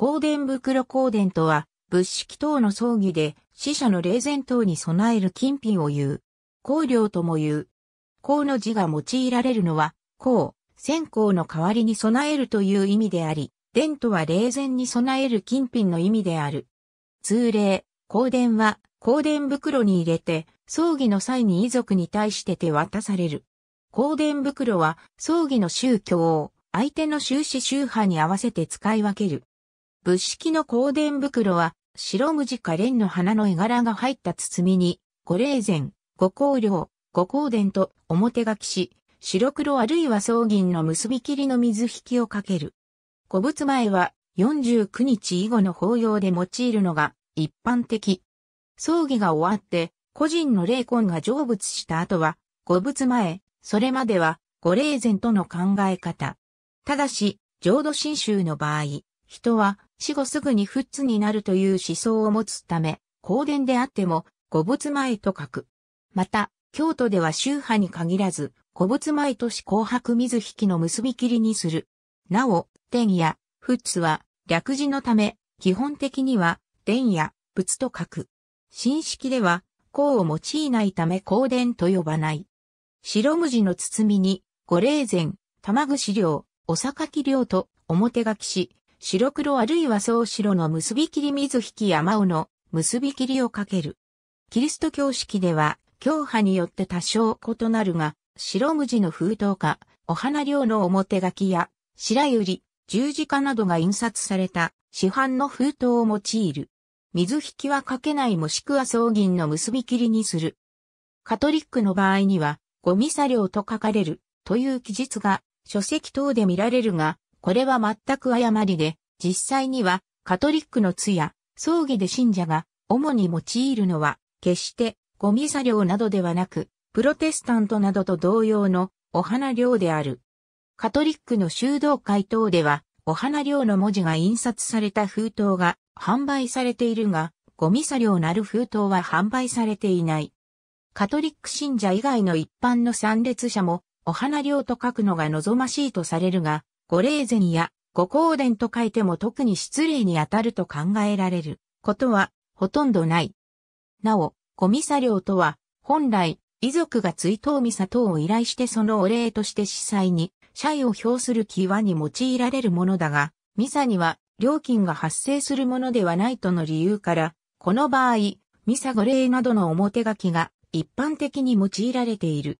香典袋香典とは、仏式等の葬儀で死者の霊前等に備える金品を言う。香料とも言う。香の字が用いられるのは、香、線香の代わりに備えるという意味であり、伝とは霊前に備える金品の意味である。通例、香典は、香典袋に入れて、葬儀の際に遺族に対して手渡される。香典袋は、葬儀の宗教を、相手の終始宗派に合わせて使い分ける。仏式の香典袋は、白無地か蓮の花の絵柄が入った包みに、五霊前、五香料、五香殿と表書きし、白黒あるいは草銀の結び切りの水引きをかける。古物前は49日以後の法要で用いるのが一般的。葬儀が終わって、個人の霊魂が成仏した後は、古物前、それまでは、五霊前との考え方。ただし、浄土真宗の場合、人は死後すぐに仏になるという思想を持つため、公伝であっても、五仏前と書く。また、京都では宗派に限らず、五物前と市紅白水引の結び切りにする。なお、天や、仏は、略字のため、基本的には、天や、仏と書く。新式では、項を用いないため公伝と呼ばない。白無地の包みに、五霊前、玉串料、お榊料と表書きし、白黒あるいは総白の結び切り水引山尾の結び切りをかける。キリスト教式では、教派によって多少異なるが、白無地の封筒か、お花料の表書きや、白百合、十字架などが印刷された市販の封筒を用いる。水引はかけないもしくは葬銀の結び切りにする。カトリックの場合には、ゴミ作業と書かれるという記述が書籍等で見られるが、これは全く誤りで、実際にはカトリックの通夜、葬儀で信者が主に用いるのは、決してゴミ作業などではなく、プロテスタントなどと同様のお花料である。カトリックの修道会等では、お花料の文字が印刷された封筒が販売されているが、ゴミ作業なる封筒は販売されていない。カトリック信者以外の一般の参列者も、お花料と書くのが望ましいとされるが、五霊前や五光殿と書いても特に失礼に当たると考えられることはほとんどない。なお、ゴミサ料とは、本来、遺族が追悼ミサ等を依頼してそのお礼として司祭に謝意を表する際に用いられるものだが、ミサには料金が発生するものではないとの理由から、この場合、ミサ御礼などの表書きが一般的に用いられている。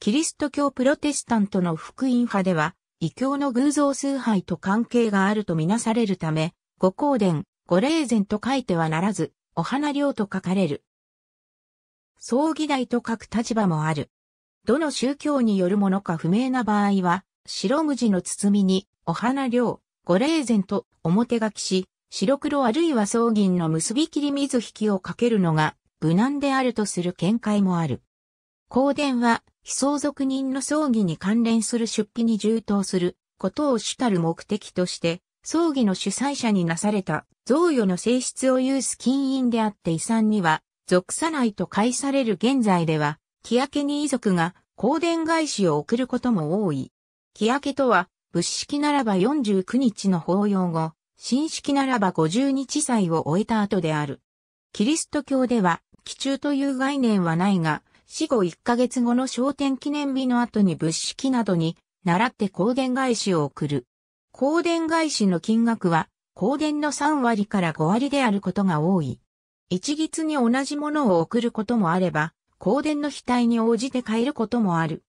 キリスト教プロテスタントの福音派では、異教の偶像崇拝と関係があるとみなされるため、五光殿、五霊前と書いてはならず、お花料と書かれる。葬儀代と書く立場もある。どの宗教によるものか不明な場合は、白無地の包みに、お花料、五霊前と表書きし、白黒あるいは葬銀の結び切り水引きをかけるのが無難であるとする見解もある。光殿は非相続人の葬儀に関連する出費に充当することを主たる目的として、葬儀の主催者になされた贈与の性質を有す金印であって遺産には属さないと解される現在では、木明に遺族が香典返しを送ることも多い。木明とは、仏式ならば49日の法要後、新式ならば50日祭を終えた後である。キリスト教では、基中という概念はないが、死後1ヶ月後の昇天記念日の後に資式などに、習って香典返しを送る。香典返しの金額は、香典の3割から5割であることが多い。一律に同じものを送ることもあれば、香典の額に応じて変えることもある。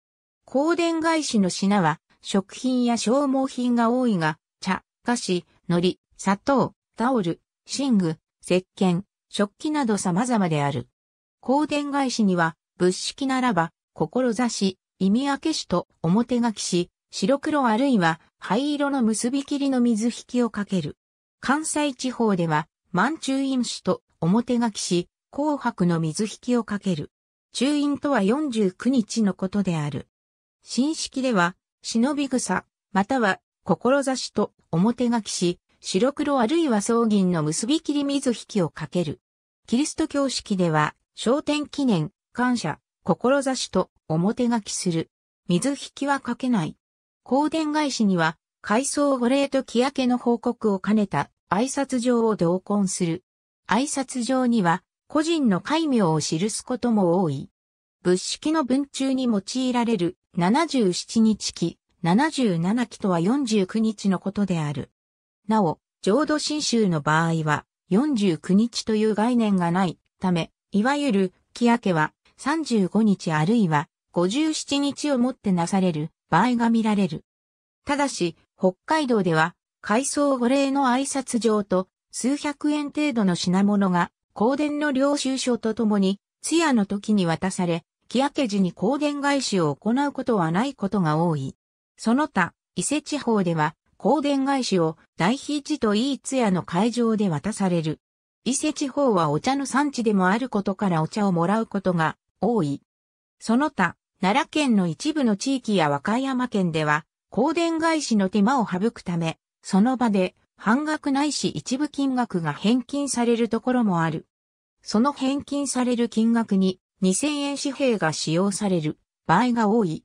香典返しの品は、食品や消耗品が多いが、茶、菓子、海苔、砂糖、タオル、寝具、石鹸、食器など様々である。香典返しには、仏式ならば、志、意味明けしと表書きし、白黒あるいは灰色の結び切りの水引きをかける。関西地方では、満中印紙と表書きし、紅白の水引きをかける。中印とは49日のことである。新式では、忍び草、または、志と表書きし、白黒あるいは草銀の結び切り水引きをかける。キリスト教式では、昇天記念、感謝、志と表書きする。水引きはかけない。香典返しには、改装御礼と木明けの報告を兼ねた挨拶状を同梱する。挨拶状には、個人の戒名を記すことも多い。仏式の文中に用いられる77日期、77期とは49日のことである。なお、浄土真宗の場合は、49日という概念がないため、いわゆる、木明けは、35日あるいは57日をもってなされる場合が見られる。ただし、北海道では、改装御礼の挨拶状と数百円程度の品物が香典の領収書とともに、通夜の時に渡され、木明け時に香典返しを行うことはないことが多い。その他、伊勢地方では、香典返しを大筆地といい通夜の会場で渡される。伊勢地方はお茶の産地でもあることからお茶をもらうことが多い。その他、奈良県の一部の地域や和歌山県では、香典返しの手間を省くため、その場で半額ないし一部金額が返金されるところもある。その返金される金額に2000円紙幣が使用される場合が多い。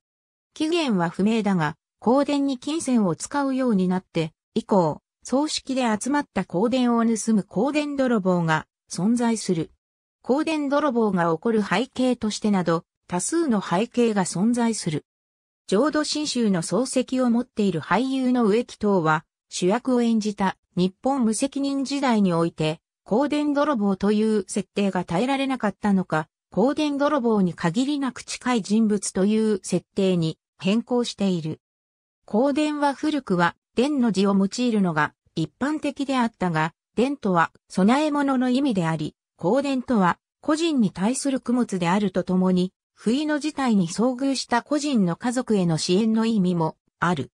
期限は不明だが、香典に金銭を使うようになって以降、葬式で集まった香典を盗む香典泥棒が存在する。光電泥棒が起こる背景としてなど、多数の背景が存在する。浄土真宗の漱石を持っている俳優の植木等は、主役を演じた日本無責任時代において、光電泥棒という設定が耐えられなかったのか、光電泥棒に限りなく近い人物という設定に変更している。光電は古くは、伝の字を用いるのが一般的であったが、伝とは備え物の意味であり、香典とは、個人に対する供物であるとともに、不意の事態に遭遇した個人の家族への支援の意味もある。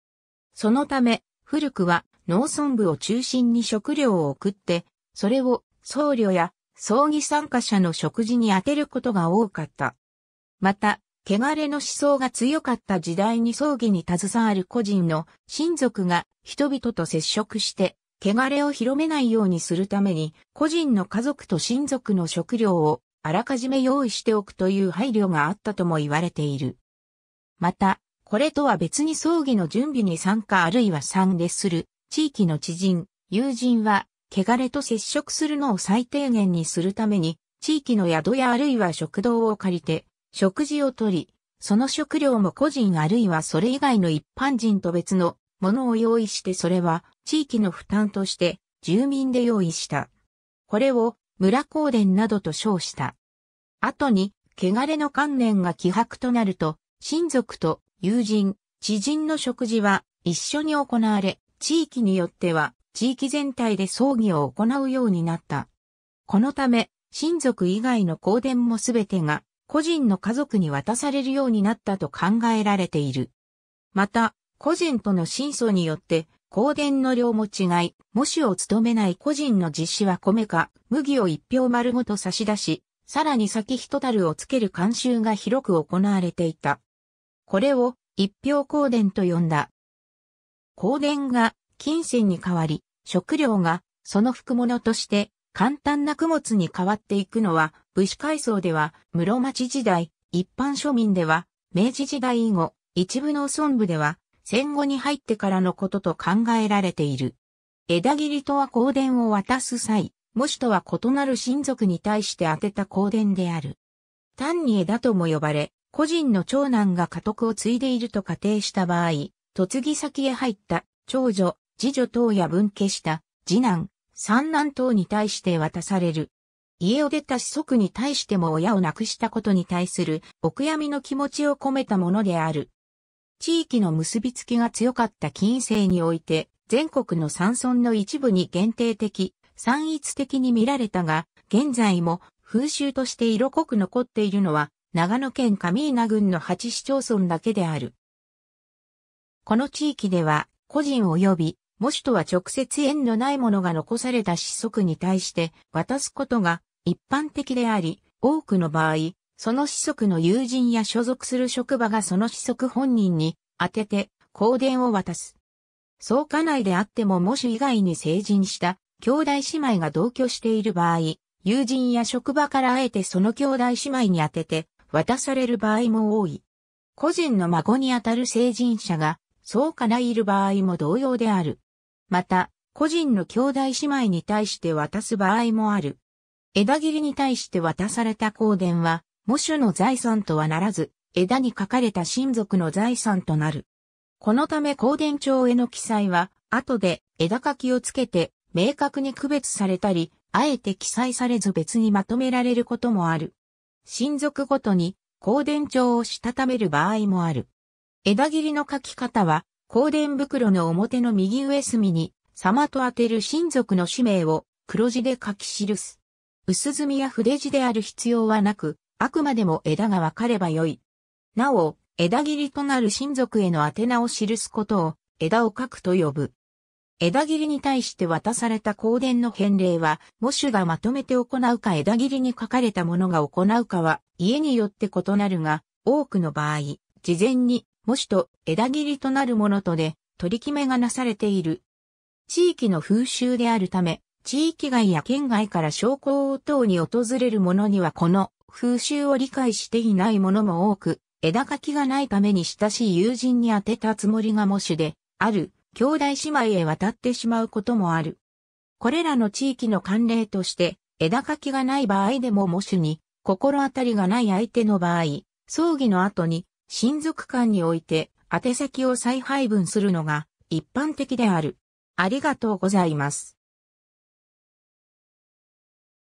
そのため、古くは農村部を中心に食料を送って、それを僧侶や葬儀参加者の食事に充てることが多かった。また、汚れの思想が強かった時代に葬儀に携わる個人の親族が人々と接触して汚れを広めないようにするために、個人の家族と親族の食料をあらかじめ用意しておくという配慮があったとも言われている。また、これとは別に葬儀の準備に参加あるいは参列する地域の知人、友人は、汚れと接触するのを最低限にするために、地域の宿やあるいは食堂を借りて、食事をとり、その食料も個人あるいはそれ以外の一般人と別のものを用意してそれは地域の負担として住民で用意した。これを村公伝などと称した。後に、汚れの観念が希薄となると、親族と友人、知人の食事は一緒に行われ、地域によっては地域全体で葬儀を行うようになった。このため、親族以外の公伝もすべてが個人の家族に渡されるようになったと考えられている。また、個人との真訴によって、香典の量も違い、もしを務めない個人の実施は米か、麦を一票丸ごと差し出し、さらに先一たるをつける慣習が広く行われていた。これを一票香典と呼んだ。香典が金銭に変わり、食料がその福物として簡単な供物に変わっていくのは、武士階層では室町時代、一般庶民では明治時代以後、一部農村部では戦後に入ってからのことと考えられている。枝切りとは香典を渡す際、もしとは異なる親族に対して当てた香典である。単に枝とも呼ばれ、個人の長男が家督を継いでいると仮定した場合、嫁ぎ先へ入った長女、次女等や分家した次男、三男等に対して渡される。家を出た子息に対しても親を亡くしたことに対するお悔やみの気持ちを込めたものである。地域の結びつきが強かった近世において、全国の山村の一部に限定的、散逸的に見られたが、現在も風習として色濃く残っているのは、長野県上稲郡の8市町村だけである。この地域では、個人及び、模試とは直接縁のないものが残された子息に対して渡すことが一般的であり、多くの場合、その子息の友人や所属する職場がその子息本人に当てて香典を渡す。そう家内であってももし以外に成人した兄弟姉妹が同居している場合、友人や職場からあえてその兄弟姉妹に当てて渡される場合も多い。個人の孫にあたる成人者がそう家内いる場合も同様である。また、個人の兄弟姉妹に対して渡す場合もある。枝切りに対して渡された香典は、模種の財産とはならず、枝に書かれた親族の財産となる。このため公伝帳への記載は、後で枝書きをつけて明確に区別されたり、あえて記載されず別にまとめられることもある。親族ごとに公伝帳をしたためる場合もある。枝切りの書き方は、公伝袋の表の右上隅に、様と当てる親族の氏名を黒字で書き記す。薄墨や筆字である必要はなく、あくまでも枝が分かればよい。なお、枝切りとなる親族への宛名を記すことを、枝を書くと呼ぶ。枝切りに対して渡された香典の返礼は、母主がまとめて行うか枝切りに書かれたものが行うかは、家によって異なるが、多くの場合、事前に、喪主と枝切りとなるものとで、取り決めがなされている。地域の風習であるため、地域外や県外から商工等に訪れる者にはこの風習を理解していない者も多く、枝書がないために親しい友人に宛てたつもりが模種で、ある、兄弟姉妹へ渡ってしまうこともある。これらの地域の慣例として、枝書がない場合でも模種に、心当たりがない相手の場合、葬儀の後に、親族間において、宛先を再配分するのが、一般的である。ありがとうございます。